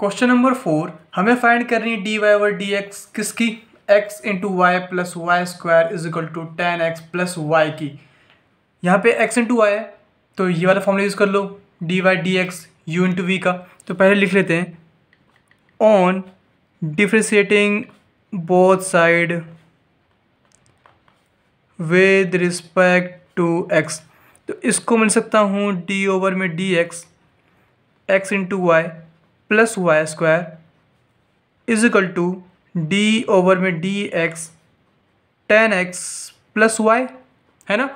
question number four हमें find करनी है D Y over D X किसकी X into Y plus Y square is equal to ten X plus Y की यहाँ पे x into Y है तो ये वाला फॉर्मूला यूज़ कर लो D Y D X U into V का तो पहले लिख लेते हैं on differentiating both side with respect to X तो इसको मिल सकता हूँ डी ओवर में D X X into Y plus Y square is equal to D over में D X ten X plus Y है ना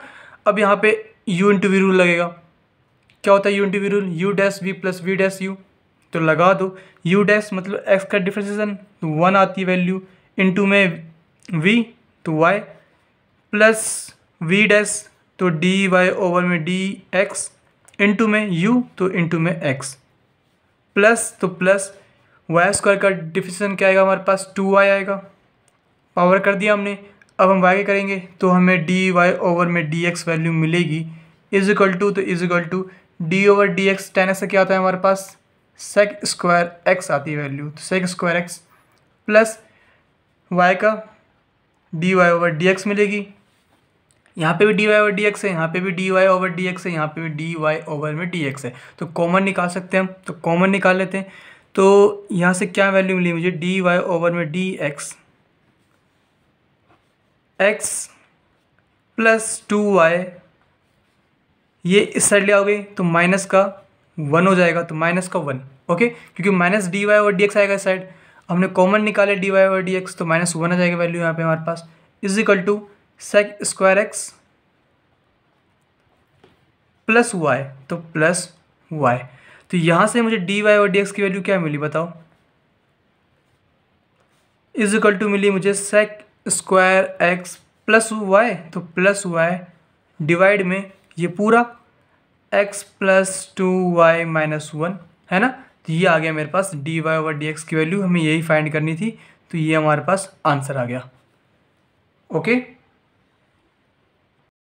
अब यहाँ पे यू इंटू वी रूल लगेगा क्या होता है U into V rule U dash V plus V dash U तो लगा दो यू डैश मतलब एक्स का डिफ्रेंसिएशन वन आती है वैल्यू इंटू में वी तो वाई प्लस वी डैश तो डी वाई ओवर में डी एक्स इंटू में यू तो इंटू में एक्स प्लस तो प्लस वाई स्क्वायर का डिफिशन क्या आएगा हमारे पास टू वाई आएगा पावर कर दिया हमने अब हम वाई करेंगे तो हमें डी वाई ओवर में डी एक्स वैल्यू मिलेगी इज इक्वल टू तो is equal to D over D X ten X क्या आता है हमारे पास सेक स्क्वायर एक्स आती है वैल्यू तो sec square x plus Y का D Y over D X मिलेगी यहाँ पे भी D Y over D X है यहाँ पे भी D Y over D X है यहाँ पे भी डी वाई ओवर में डी एक्स है तो कॉमन निकाल सकते हैं हम तो कॉमन निकाल लेते हैं तो यहाँ से क्या वैल्यू मिली मुझे डी वाई ओवर में D X X plus two Y ये इस साइड ले आओगे तो माइनस का वन हो जाएगा तो माइनस का वन ओके क्योंकि minus d Y over D x आएगा इस साइड हमने कॉमन निकाले d Y over D x तो माइनस वन आ जाएगा वैल्यू यहाँ पे हमारे पास is equal to sec square x plus y तो प्लस वाई तो यहाँ से मुझे डी वाई और डी एक्स की वैल्यू क्या मिली बताओ इज इक्वल टू मिली मुझे sec square x plus y तो प्लस वाई डिवाइड में ये पूरा x plus two y minus one है ना तो ये आ गया मेरे पास d Y over D x की वैल्यू हमें यही फाइंड करनी थी तो ये हमारे पास आंसर आ गया ओके